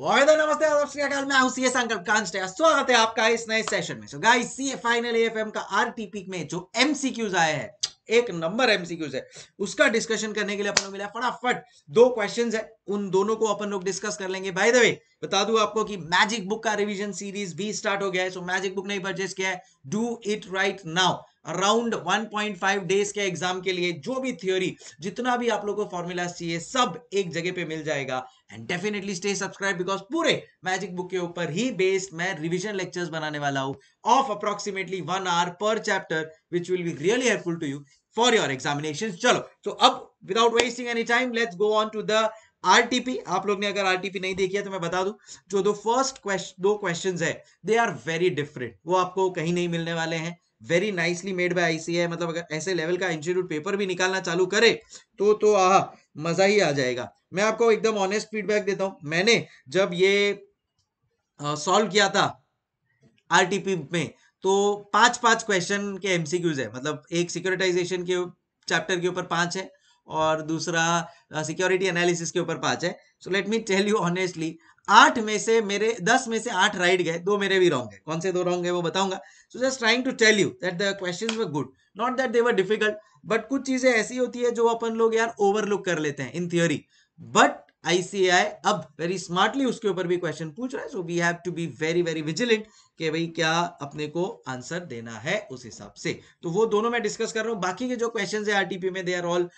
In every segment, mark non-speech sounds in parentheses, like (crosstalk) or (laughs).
नमस्ते काल में मैं सीए संकल्प कांस्टे स्वागत है आपका इस नए सेशन में so guys CA final FM का आरटीपी में जो एमसीक्यूज आए हैं एक नंबर एमसीक्यूज है उसका डिस्कशन करने के लिए अपन मिला फटाफट दो क्वेश्चंस है उन दोनों को अपन लोग डिस्कस कर लेंगे बाय द वे बता दू आपको कि मैजिक बुक का रिवीजन सीरीज भी स्टार्ट हो गया है सो मैजिक बुक नहीं परचेस किया है do it right now around 1.5 days के एग्जाम के लिए जो भी थ्योरी जितना भी आप लोगों को फॉर्मूला चाहिए सब एक जगह पे मिल जाएगा and definitely stay subscribe because पूरे मैजिक बुक के ऊपर ही बेस्ड मैं रिविजन लेक्चर्स बनाने वाला हूँ ऑफ अप्रोक्सीमेटली वन आवर पर chapter which will be really helpful to you for your examination चलो तो अब without wasting any time let's go on to the RTP आप लोग ने अगर आरटीपी नहीं देखी है तो मैं बता दूं जो दो फर्स्ट क्वेश्चन दो क्वेश्चंस है दे आर वेरी डिफरेंट वो आपको कहीं नहीं मिलने वाले हैं very nicely made by ICA मतलब अगर ऐसे लेवल का इंस्टीट्यूट पेपर भी निकालना चालू करे तो तो आ मजा ही आ जाएगा मैं आपको एकदम ऑनेस्ट फीडबैक देता हूं मैंने जब ये सॉल्व किया था आरटीपी में तो पांच पांच क्वेश्चन के एमसीक्यूज है मतलब एक सिक्योरिटाइजेशन के चैप्टर के ऊपर पांच है और दूसरा सिक्योरिटी एनालिसिस के ऊपर पांच है so let me tell you honestly आठ में से मेरे दस में से आठ राइट गए दो मेरे भी रॉन्ग गए कौन से दो रॉन्ग गए वो बताऊंगा so just trying to tell you that the question were good not that they were difficult but कुछ चीजें ऐसी होती है जो अपन लोग यार ओवरलुक कर लेते हैं इन थियोरी बट आईसीआई अब वेरी स्मार्टली उसके ऊपर भी क्वेश्चन पूछ रहा है so we have to be very very vigilant कि भाई क्या अपने को आंसर देना है उस हिसाब से तो वो दोनों मैं डिस्कस कर रहा हूँ बाकी के जो क्वेश्चन है आरटीपी में they are all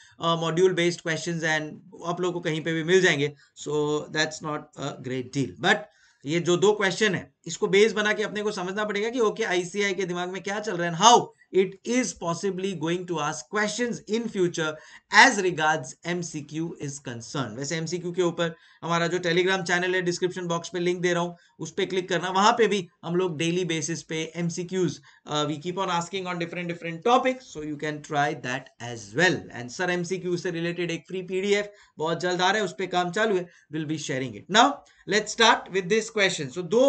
module based question and आप लोगों को कहीं पे भी मिल जाएंगे so that's not a great deal but ये जो दो क्वेश्चन है इसको बेस बना के अपने को समझना पड़ेगा कि ओके okay, आईसीआई के दिमाग में क्या चल रहा है how it is possibly going to ask questions in future as regards MCQ is concerned. वैसे MCQ के ऊपर हमारा जो टेलीग्राम चैनल है डिस्क्रिप्शन बॉक्स में लिंक दे रहा हूँ उस पर क्लिक करना वहां पे भी हम लोग डेली बेसिस पे MCQs uh, we keep on asking on different different topics so you can try that as well and sir MCQ से related एक free PDF बहुत जल्द आ रहा है उस पर काम चालू है we'll be sharing it. Now let's start with this question. So दो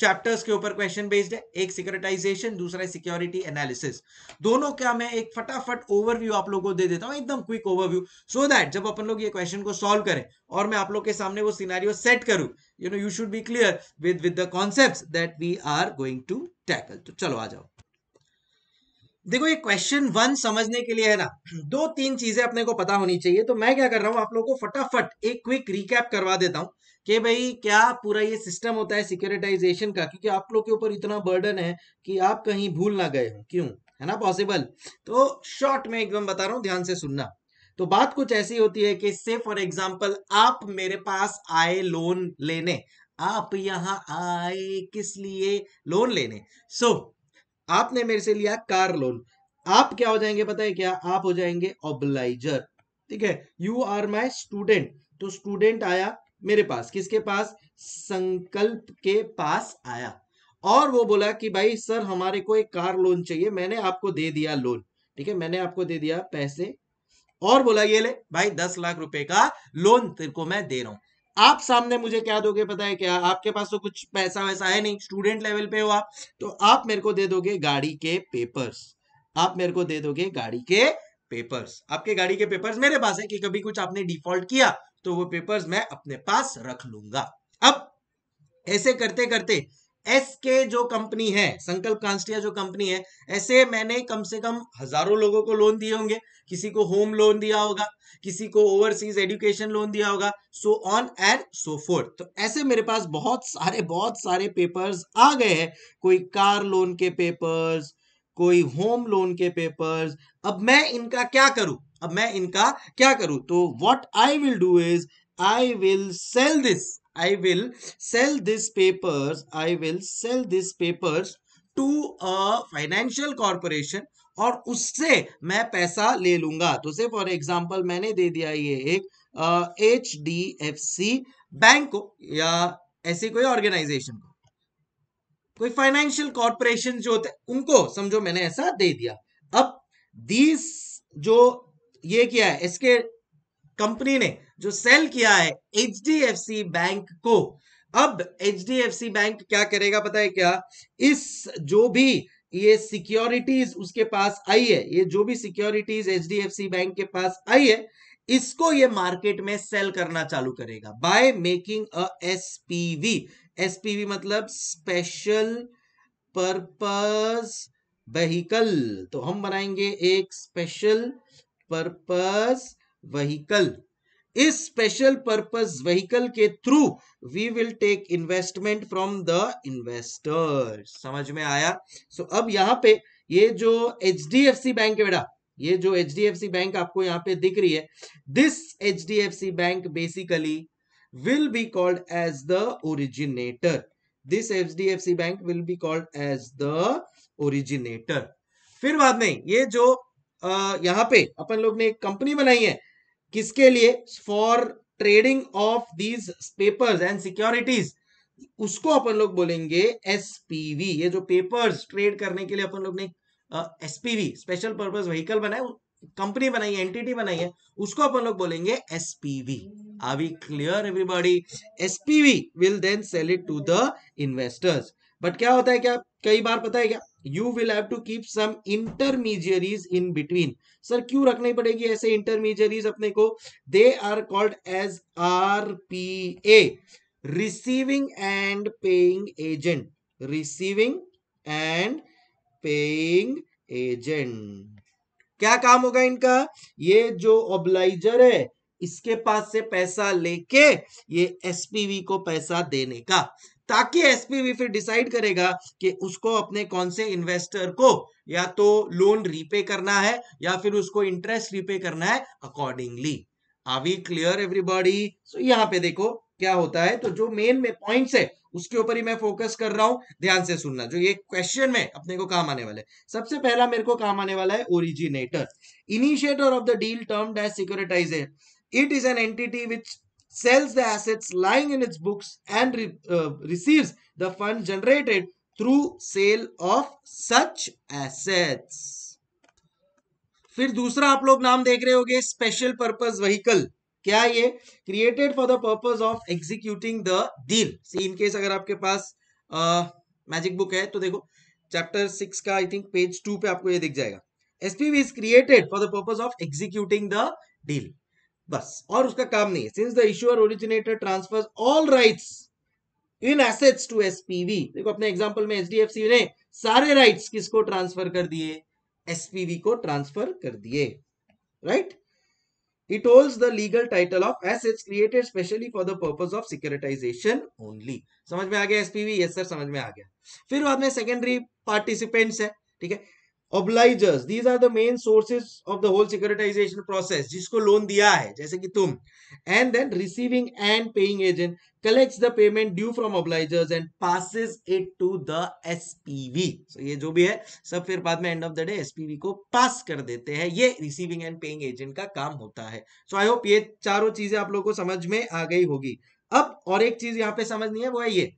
चैप्टर्स के ऊपर क्वेश्चन बेस्ड है एक सिक्योरिटाइजेशन दूसरा सिक्योरिटी एनालिसिस दोनों का मैं एक फटाफट ओवरव्यू आप लोगों को दे देता हूं एकदम क्विक ओवरव्यू सो दैट जब अपन लोग ये क्वेश्चन को सॉल्व करें और मैं आप लोग के सामने वो सिनारियो सेट करूं you know you should be clear with with the concept that we are going to tackle तो चलो आ जाओ देखो ये क्वेश्चन वन समझने के लिए है ना दो तीन चीजें अपने को पता होनी चाहिए तो मैं क्या कर रहा हूं आप लोगों को फटाफट एक क्विक रिकैप करवा देता हूं कि भाई क्या पूरा ये सिस्टम होता है सिक्योरिटाइजेशन का क्योंकि आप लोग के ऊपर इतना बर्डन है कि आप कहीं भूल ना गए हो क्यों है ना पॉसिबल तो शॉर्ट में एकदम बता रहा हूँ ध्यान से सुनना तो बात कुछ ऐसी होती है कि से फॉर एग्जाम्पल आप मेरे पास आए लोन लेने आप यहां आए किस लिए लोन लेने सो so, आपने मेरे से लिया कार लोन आप क्या हो जाएंगे पता है क्या आप हो जाएंगे ऑब्लाइजर ठीक है यू आर माई स्टूडेंट तो स्टूडेंट आया मेरे पास किसके पास संकल्प के पास आया और वो बोला कि भाई सर हमारे को एक कार लोन चाहिए मैंने आपको दे दिया लोन ठीक है मैंने आपको दे दिया पैसे और बोला ये ले भाई दस लाख रुपए का लोन तेरे को मैं दे रहा हूं आप सामने मुझे क्या दोगे पता है क्या आपके पास तो कुछ पैसा वैसा है नहीं स्टूडेंट लेवल पे हो आप तो आप मेरे को दे दोगे गाड़ी के पेपर्स आप मेरे को दे दोगे गाड़ी के पेपर्स आपके गाड़ी के पेपर्स मेरे पास है कि कभी कुछ आपने डिफॉल्ट किया तो वो पेपर्स मैं अपने पास रख लूंगा अब ऐसे करते करते एस के जो कंपनी है संकल्प कांस्टिया जो कंपनी है ऐसे मैंने कम से कम हजारों लोगों को लोन दिए होंगे किसी को होम लोन दिया होगा किसी को ओवरसीज एजुकेशन लोन दिया होगा so on and so forth तो ऐसे मेरे पास बहुत सारे बहुत सारे पेपर्स आ गए हैं कोई कार लोन के पेपर्स कोई होम लोन के पेपर्स अब मैं इनका क्या करूं अब मैं इनका क्या करूं तो what I will do is I will sell this I will sell this papers I will sell this papers to a financial corporation और उससे मैं पैसा ले लूंगा तो से फॉर एग्जाम्पल मैंने दे दिया ये एक H D F C bank को या ऐसी कोई ऑर्गेनाइजेशन को कोई फाइनेंशियल कॉरपोरेशन जो होते हैं उनको समझो मैंने ऐसा दे दिया अब दीज जो ये किया है इसके कंपनी ने जो सेल किया है एच बैंक को अब एच बैंक क्या करेगा पता है क्या इस जो भी ये सिक्योरिटीज उसके पास आई है ये जो भी सिक्योरिटीज एच बैंक के पास आई है इसको ये मार्केट में सेल करना चालू करेगा by making a SPV SPV मतलब स्पेशल पर्पस व्हीकल तो हम बनाएंगे एक स्पेशल पर्पस वहीकल इस स्पेशल पर्पस व्हीकल के through we will take investment from the investor समझ में आया सो so, अब यहाँ पे ये जो H D F C bank है बेटा ये जो H D F C bank आपको यहाँ पे दिख रही है this H D F C bank basically will be called as the originator this H D F C bank will be called as the originator फिर बाद में ये जो यहाँ पे अपन लोग ने एक कंपनी बनाई है किसके लिए for trading of these papers and securities उसको अपन लोग बोलेंगे एसपीवी ये जो पेपर्स ट्रेड करने के लिए अपन लोग ने एसपीवी स्पेशल पर्पज व्हीकल बनाए कंपनी बनाई है एंटिटी बनाई है उसको अपन लोग बोलेंगे SPV are we clear everybody SPV will then sell it to the investors but क्या होता है क्या कई बार पता है क्या you will have to keep some intermediaries in between sir क्यों रखनी पड़ेगी ऐसे इंटरमीजियरीज अपने को they are called as R P A receiving and paying agent receiving and paying agent क्या काम होगा इनका ये जो ऑब्लाइजर है इसके पास से पैसा लेके ये एसपीवी को पैसा देने का ताकि एसपीवी फिर डिसाइड करेगा कि उसको अपने कौन से इन्वेस्टर को या तो लोन रीपे करना है या फिर उसको इंटरेस्ट रीपे करना है accordingly are we clear everybody so यहाँ पे देखो क्या होता है तो जो मेन में पॉइंट्स है उसके ऊपर ही मैं फोकस कर रहा हूं ध्यान से सुनना जो ये क्वेश्चन में अपने को काम आने वाला है सबसे पहला मेरे को काम आने वाला है originator initiator of the deal term as securitizer it is an entity which sells the assets lying in its books and re, uh, receives the fund generated through sale of such assets. फिर दूसरा आप लोग नाम देख रहे हो गए special purpose vehicle क्या ये created for the purpose of executing the deal see in case अगर आपके पास मैजिक uh, बुक है तो देखो चैप्टर सिक्स का आई थिंक पेज टू पे आपको ये दिख जाएगा SPV is created for the purpose of executing the deal बस और उसका काम नहीं है since the issuer originator transfer all rights in assets to SPV देखो अपने एग्जांपल में एचडीएफसी ने सारे राइट्स किसको ट्रांसफर कर दिए एसपीवी को ट्रांसफर कर दिए right it holds the legal title of assets created specially for the purpose of securitization only समझ में आ गया एसपीवी यस सर समझ में आ गया फिर बाद में सेकेंडरी पार्टिसिपेंट्स है ठीक है obligors these are the main sources of the whole securitization process जिसको लोन दिया है जैसे कि तुम and then receiving and paying agent collects the payment due from obligors and passes it to the SPV so ये जो भी है सब फिर बाद में end of the day SPV को पास कर देते हैं ये रिसीविंग एंड पेइंग एजेंट का काम होता है सो आई होप ये चारों चीजें आप लोग को समझ में आ गई होगी अब और एक चीज यहाँ पे समझनी है वो है ये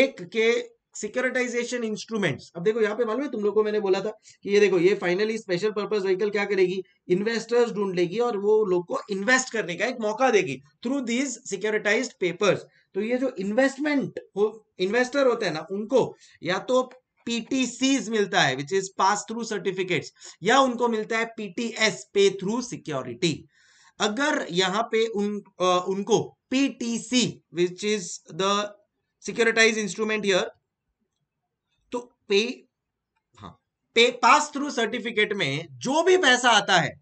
एक के सिक्योरिटाइजेशन इंस्ट्रूमेंट्स अब देखो यहाँ पे मालूम है तुम लोगों को मैंने बोला था कि ये देखो ये फाइनली स्पेशल पर्पज व्हीकल क्या करेगी इन्वेस्टर्स ढूंढ लेगी और वो लोग को इन्वेस्ट करने का एक मौका देगी थ्रू दीज सिक्योरिटाइज पेपर्स तो ये जो इन्वेस्टमेंट हो इन्वेस्टर होते हैं ना उनको या तो पीटीसीज मिलता है which is pass through certificates या उनको मिलता है पीटीएस पे थ्रू सिक्योरिटी अगर यहाँ पे उन आ, उनको PTC which is the securitize instrument here पे हाँ पे पास थ्रू सर्टिफिकेट में जो भी पैसा आता है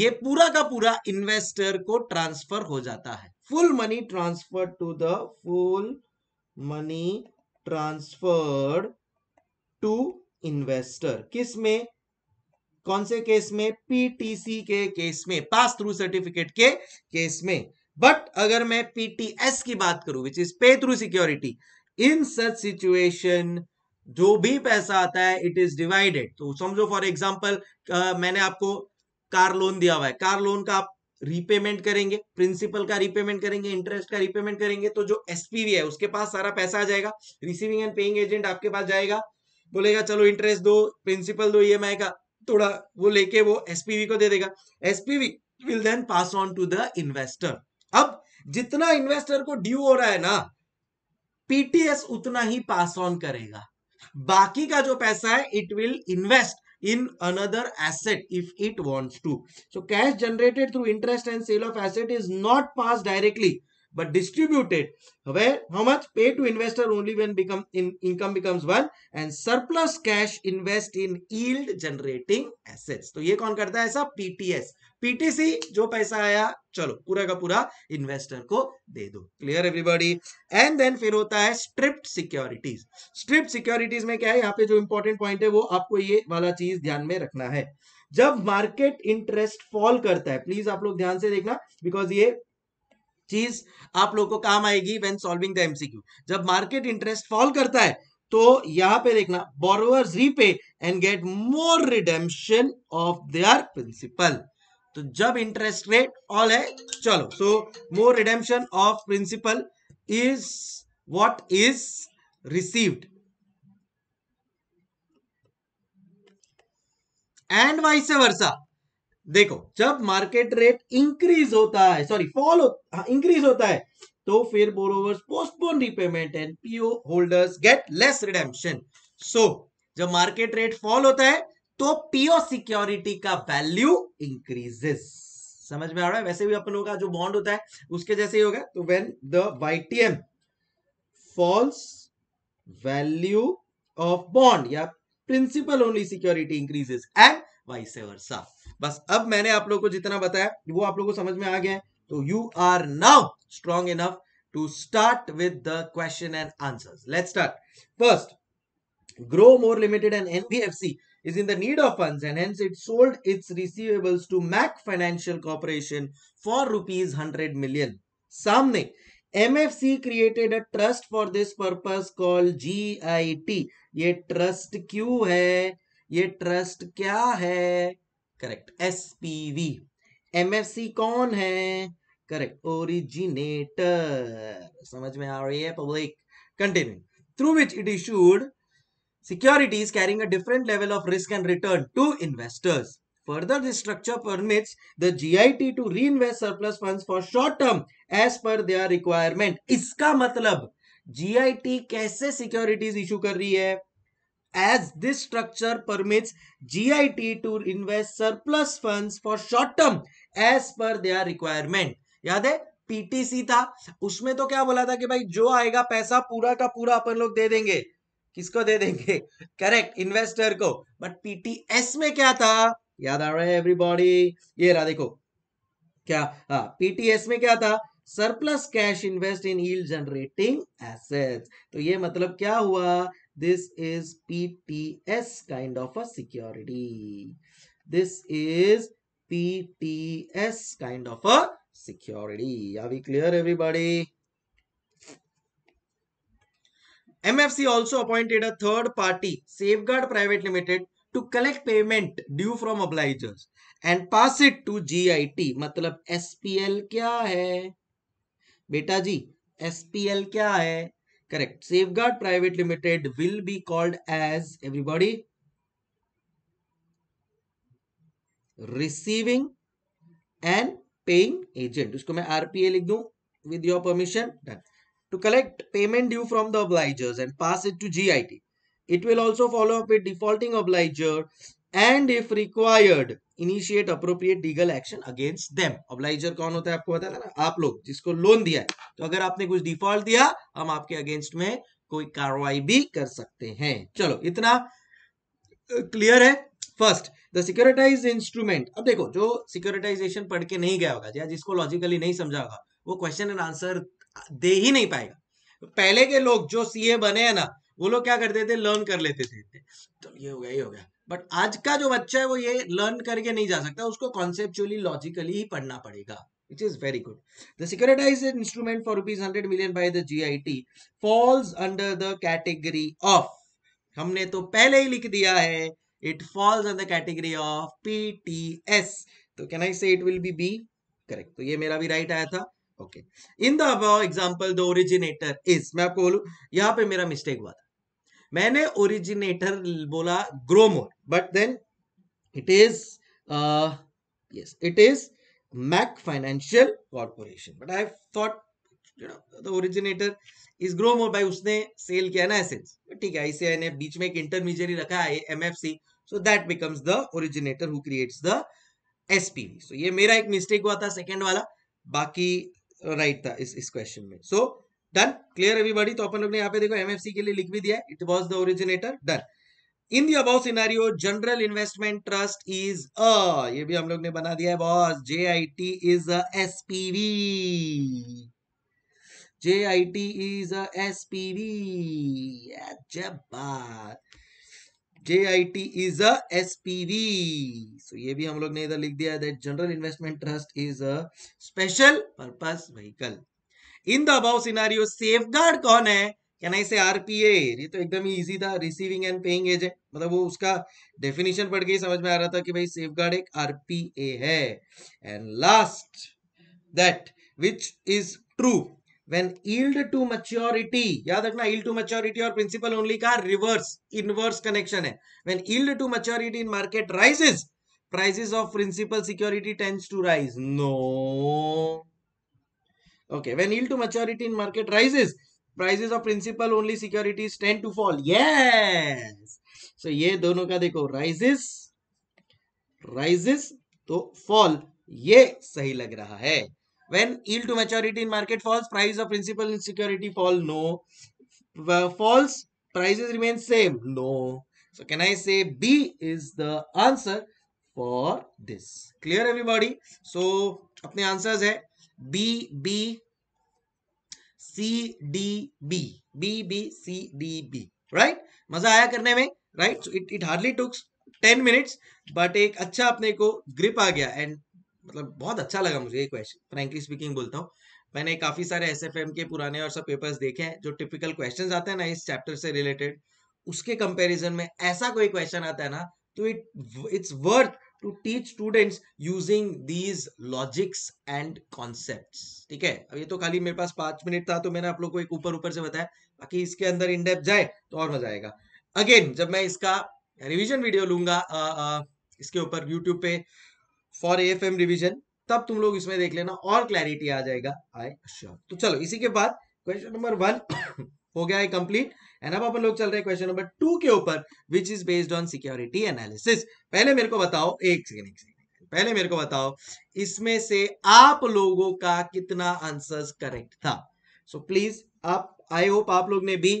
ये पूरा का पूरा इन्वेस्टर को ट्रांसफर हो जाता है full money transfer to the full money transferred to investor किस में कौन से केस में पीटीसी के केस में पास थ्रू सर्टिफिकेट के केस में बट अगर मैं पीटीएस की बात करूं which is pay through security in such situation जो भी पैसा आता है इट इज डिवाइडेड तो समझो फॉर एग्जाम्पल मैंने आपको कार लोन दिया हुआ है कार लोन का आप रीपेमेंट करेंगे प्रिंसिपल का रीपेमेंट करेंगे इंटरेस्ट का रीपेमेंट करेंगे तो जो एसपीवी है उसके पास सारा पैसा आ जाएगा रिसीविंग एंड पेइंग एजेंट आपके पास जाएगा बोलेगा चलो इंटरेस्ट दो प्रिंसिपल दो ई e का थोड़ा वो लेके वो एसपीवी को दे देगा SPV will then pass on to the investor अब जितना इन्वेस्टर को ड्यू हो रहा है ना पीटीएस उतना ही पास ऑन करेगा Baki का जो पैसा है it will invest in another asset if it wants to so cash generated through interest and sale of asset is not passed directly but distributed where how much pay to investor only when become in income becomes one and surplus cash invest in yield generating assets तो ये कौन करता है ऐसा PTS PTC जो पैसा आया चलो पूरा का पूरा इन्वेस्टर को दे दो क्लियर एवरीबॉडी एंड देन फिर होता है स्ट्रिप्ट सिक्योरिटीज स्ट्रिप्ट सिक्योरिटीज में क्या है यहाँ पे जो इंपॉर्टेंट पॉइंट है वो आपको ये वाला चीज ध्यान में रखना है जब मार्केट इंटरेस्ट फॉल करता है प्लीज आप लोग ध्यान से देखना बिकॉज ये चीज आप लोग को काम आएगी व्हेन सॉल्विंग द एमसीक्यू जब मार्केट इंटरेस्ट फॉल करता है तो यहां पे देखना borrowers repay and get more redemption of their principal तो जब इंटरेस्ट रेट ऑल है चलो so more redemption of principal is what is received and vice versa देखो जब मार्केट रेट इंक्रीज होता है सॉरी फॉल हो, इंक्रीज हाँ, होता है तो फिर borrowers postpone repayment and PO holders get less redemption so जब मार्केट रेट फॉल होता है तो पीओ सिक्योरिटी का वैल्यू इंक्रीजेस समझ में आ रहा है वैसे भी अपन का जो बॉन्ड होता है उसके जैसे ही होगा तो when the YTM falls value of bond या principal only security increases and vice versa बस अब मैंने आप लोग को जितना बताया वो आप लोग को समझ में आ गया है तो you are now strong enough to start with the question and answers let's start first Grow More Limited and NBFC is in the need of funds and hence it sold its receivables to Mac Financial Corporation for rupees 100 million. सामने MFC created a trust for this purpose called GIT. ये trust क्यों है ये trust क्या है correct SPV MFC कौन है correct originator समझ में आ रही है public continue through which it issued securities carrying a different level of risk and return to investors. Further, this structure permits the GIT to reinvest surplus funds for short term as per their requirement. इसका मतलब GIT कैसे securities issue कर रही है as this structure permits GIT to invest surplus funds for short term as per their requirement. याद है PTC था उसमें तो क्या बोला था कि भाई जो आएगा पैसा पूरा का पूरा अपन लोग दे देंगे किसको दे देंगे करेक्ट इन्वेस्टर को बट पीटीएस में क्या था याद आ रहा है एवरीबॉडी ये रहा देखो क्या हाँ पीटीएस में क्या था surplus cash invest in yield generating assets तो ये मतलब क्या हुआ This is PTS kind of a security. This is PTS kind of a security. Are we clear everybody? MFC also appointed a third party, Safeguard Private Limited, to collect payment due from obligors and pass it to GIT. matlab SPL kya hai beta ji SPL kya hai Correct. Safeguard Private Limited will be called as everybody receiving and paying agent. usko main RPA likh do with your permission. Done. To collect payment due from the obligers and pass it to GIT. It will also follow up with defaulting obliger and if required initiate appropriate legal action against them obliger कौन होता है आपको बताया था ना आप लोग जिसको लोन दिया है तो अगर आपने कुछ डिफॉल्ट दिया हम आपके अगेंस्ट में कोई कार्रवाई भी कर सकते हैं चलो इतना क्लियर है फर्स्ट द सिक्योरिटाइज इंस्ट्रूमेंट अब देखो जो सिक्योरिटाइजेशन पढ़ के नहीं गया होगा या जिसको लॉजिकली नहीं समझा होगा वो क्वेश्चन एंड आंसर दे ही नहीं पाएगा पहले के लोग जो सीए बने हैं ना वो लोग क्या करते थे लर्न कर लेते थे तो ये हो गया ये हो गया बट आज का जो बच्चा है वो ये लर्न करके नहीं जा सकता उसको कॉन्सेप्चुअली लॉजिकली ही पढ़ना पड़ेगा which is very good. The securitized instrument for rupees 100 million by the GIT falls under the category of हमने तो पहले ही लिख दिया है it falls under the category of PTS. तो can I say it will be B? Correct. तो ये मेरा भी right आया था ओके इन द अब एग्जाम्पल द ओरिजिनेटर इज मैं आपको बोलू यहां पे मेरा मिस्टेक हुआ था मैंने ओरिजिनेटर बोला grow more but then it is yes it is Mac financial corporation but I thought the originator is grow more भाई उसने सेल किया ना एसेंस ठीक है इसे ने बीच में एक इंटरमीडिएट रखा है MFC so that becomes the originator who creates the SPV so ये मेरा एक मिस्टेक हुआ था सेकंड वाला बाकी राइट था इस इस क्वेश्चन में सो डन क्लियर एवरीबॉडी तो अपन लोग ने यहाँ पे देखो एमएफसी के लिए लिख भी दिया है it was the originator done in the above scenario general investment trust is a ये भी हम लोग ने बना दिया है boss J I T is a SPV J I T is a SPV J I T is a SPV so ये भी हम लोग ने इधर लिख दिया that general investment trust is a special purpose vehicle in the above scenario safeguard कौन है क्या नहीं से आरपीए ये तो एकदम ही इजी था रिसीविंग एंड पेइंग एजेंट मतलब वो उसका डेफिनेशन पढ़ के ही समझ में आ रहा था कि भाई सेफ गार्ड एक आरपीए है and last that which is true when yield to maturity yaad rakhna yield to maturity और principal only ka reverse inverse connection hai when yield to maturity in market rises prices of principal security tends to rise no okay when yield to maturity in market rises prices of principal only securities tend to fall yes so ye dono ka dekho rises rises to fall ye sahi lag raha hai when yield to maturity in market falls price of principal in security fall no false prices remain same no so can i say b is the answer for this clear everybody so apne answers hai b b c d b b b c d b right maza aaya karne mein right so it it hardly took 10 minutes but ek acha apne ko grip aa gaya and मतलब बहुत अच्छा लगा मुझे ये question frankly speaking बोलता हूँ मैंने काफ़ी सारे एस के पुराने और सब पेपर्स देखे हैं जो टिपिकल क्वेश्चन आते हैं ना इस चैप्टर से रिलेटेड उसके कंपेरिजन में ऐसा कोई क्वेश्चन आता है ना तो it it's worth to teach students using these logics and concept ठीक है अब ये तो खाली मेरे पास पांच मिनट था तो मैंने आप लोग को एक ऊपर ऊपर से बताया बाकी इसके अंदर इनडेप जाए तो और मजा आएगा अगेन जब मैं इसका रिविजन वीडियो लूंगा आ, आ, इसके ऊपर यूट्यूब पे for A F M revision तब तुम लोग इसमें देख लेना और क्लैरिटी आ जाएगा आई श्योर अच्छा, तो चलो इसी के बाद क्वेश्चन नंबर वन हो गया है कंप्लीट एंड अब अपन लोग चल रहे हैं क्वेश्चन नंबर टू के ऊपर which is based on security analysis पहले मेरे को बताओ एक सेकेंड एक सेकेंड पहले मेरे को बताओ इसमें से आप लोगों का कितना आंसर्स करेक्ट था सो so, प्लीज आप आई होप आप लोग ने भी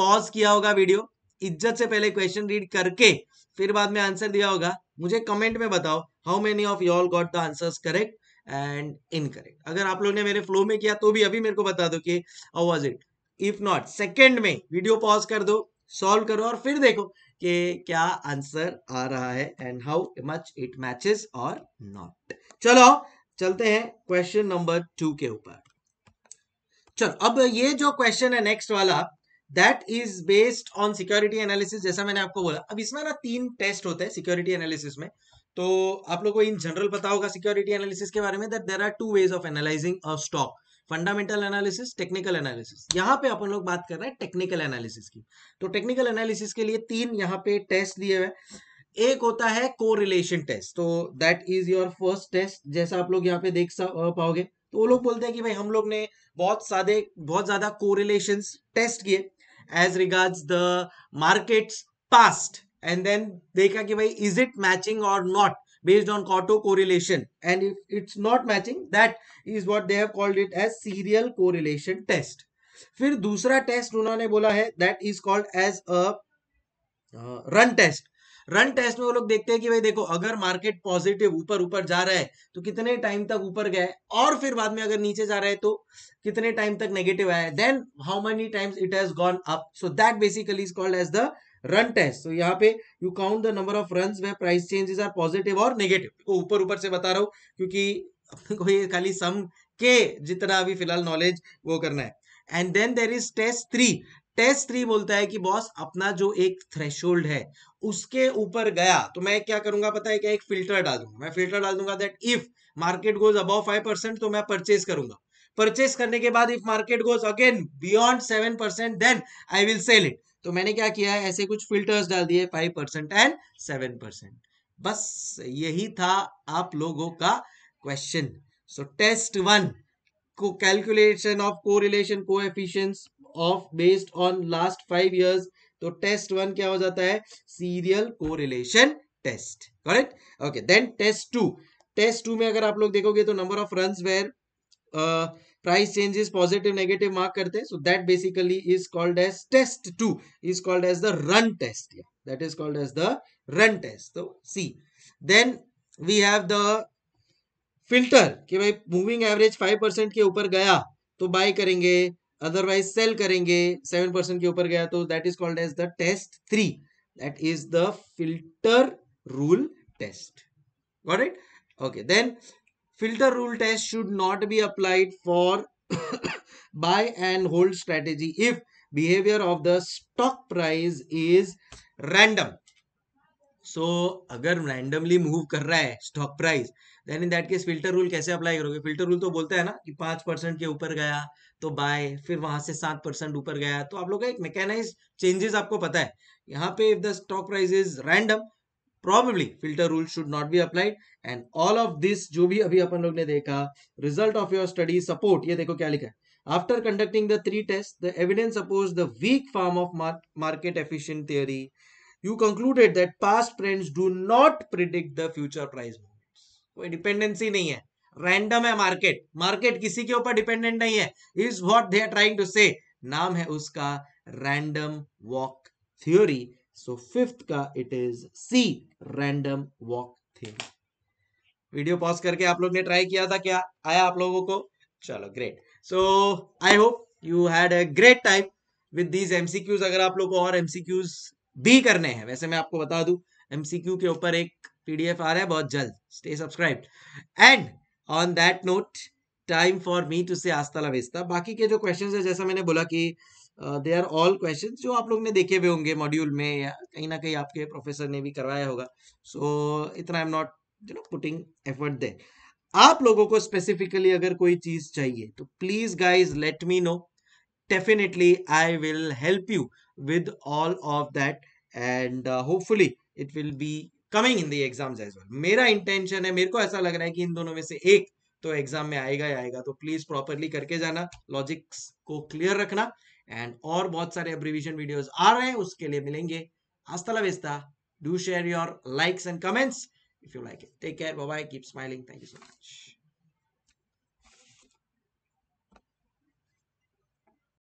पॉज किया होगा वीडियो इज्जत से पहले क्वेश्चन रीड करके फिर बाद में आंसर दिया होगा मुझे कमेंट में बताओ how many of you all got the answers correct and incorrect अगर आप लोग ने मेरे फ्लो में किया तो भी अभी मेरे को बता दो कि how it if not second में वीडियो पॉज कर दो सॉल्व करो और फिर देखो कि क्या आंसर आ रहा है and how much it matches और नॉट चलो चलते हैं क्वेश्चन नंबर टू के ऊपर चलो अब ये जो क्वेश्चन है नेक्स्ट वाला that is based on security analysis जैसा मैंने आपको बोला अब इसमें ना तीन टेस्ट होते हैं सिक्योरिटी एनालिसिस में तो आप लोगों को इन जनरल पता होगा सिक्योरिटी एनालिसिस के बारे में that there are two ways of analysing a stock fundamental analysis technical analysis यहाँ पे अपन लोग बात कर रहे हैं टेक्निकल एनालिसिस की तो टेक्निकल एनालिसिस के लिए तीन यहाँ पे टेस्ट दिए हुए एक होता है को रिलेशन टेस्ट तो that is your first test जैसा आप लोग यहाँ पे देख पाओगे तो वो लोग बोलते हैं कि भाई हम लोग ने बहुत सादे बहुत ज्यादा को टेस्ट किए as regards the markets past and then देखा कि भाई इज इट मैचिंग और not based on autocorrelation and if it's not matching that is what they have called it as serial correlation test फिर दूसरा test उन्होंने बोला है that is called as a run test run test में वो लोग देखते हैं कि भाई देखो अगर मार्केट पॉजिटिव ऊपर ऊपर जा रहा है तो कितने टाइम तक ऊपर गया और फिर बाद में अगर नीचे जा रहा है तो कितने टाइम तक नेगेटिव आया then how many times it has gone up so that basically is called as the run test तो यहाँ पे you count the number of run way price changes are positive और नेगेटिव ऊपर ऊपर से बता रहा हूँ क्योंकि (laughs) कोई खाली सम के जितना अभी फिलहाल नॉलेज वो करना है and then there is test three test three बोलता है कि बॉस अपना जो एक थ्रेश है उसके ऊपर गया तो मैं क्या करूंगा पता है क्या एक फिल्टर डाल दूंगा मैं फिल्टर डाल दूंगा that if market goes above five percent तो मैं परचेस करूंगा परचेस करने के बाद if market goes again beyond seven percent then I will sell it तो मैंने क्या किया है ऐसे कुछ फिल्टर्स डाल दिए five percent and seven percent बस यही था आप लोगों का क्वेश्चन सो टेस्ट वन को calculation of correlation coefficient of based on last five years तो टेस्ट वन क्या हो जाता है serial correlation test correct okay then test two test two में अगर आप लोग देखोगे तो number of run were price changes positive negative mark karte so that basically is called as test 2 is called as the run test yeah that is called as the run test so see then we have the filter कि भाई moving average five percent के ऊपर गया तो buy करेंगे otherwise sell करेंगे seven percent के ऊपर गया तो that is called as the test three that is the filter rule test got it okay then filter rule test should not be applied for buy and hold strategy if behavior of the stock price is random so अगर randomly move कर रहा है stock price then in that case filter rule कैसे apply करोगे filter rule तो बोलते हैं ना कि पांच परसेंट के ऊपर गया तो बाय फिर वहां से सात परसेंट ऊपर गया तो आप लोग का एक मैकेनाइज चेंजेस आपको पता है यहाँ पे if the stock price is random probably filter rule should not be applied and all of this जो भी अभी अपन लोग ने देखा result of your study support ये देखो क्या लिखा है After conducting the three tests, the evidence supports the weak form of market efficient theory. You concluded that past trends do not predict the future price movements. कोई dependency नहीं है random है market market किसी के ऊपर dependent नहीं है is what they are trying to say नाम है उसका random walk theory so fifth का it is C random walk thing video pause करके आप लोग ने ट्राई किया था क्या आया आप लोगों को चलो great so I hope you had a great time with these MCQs अगर आप लोग को और एमसीक्यूज भी करने हैं वैसे मैं आपको बता दू एमसीक्यू के ऊपर एक पीडीएफ आ रहा है बहुत जल्द stay subscribe and on that note time for me to say hasta La Vista बाकी के जो क्वेश्चन है जैसा मैंने बोला कि दे आर ऑल क्वेश्चन जो आप लोग ने देखे हुए होंगे मॉड्यूल में या कहीं ना कहीं आपके प्रोफेसर ने भी करवाया होगा सो so, इतना I am not you know putting effort दे आप लोगों को स्पेसिफिकली अगर कोई चीज चाहिए तो please guys let me know definitely I will help you with all of that and hopefully it will be coming in them exams as well मेरा इंटेंशन है मेरे को ऐसा लग रहा है कि इन दोनों में से एक तो एग्जाम में आएगा ही आएगा तो प्लीज प्रॉपरली करके जाना लॉजिक्स को क्लियर रखना एंड और बहुत सारे एब्रीविजन वीडियोस आ रहे हैं उसके लिए मिलेंगे hasta vista do share your likes and comments if you like it take care bye bye keep smiling thank you so much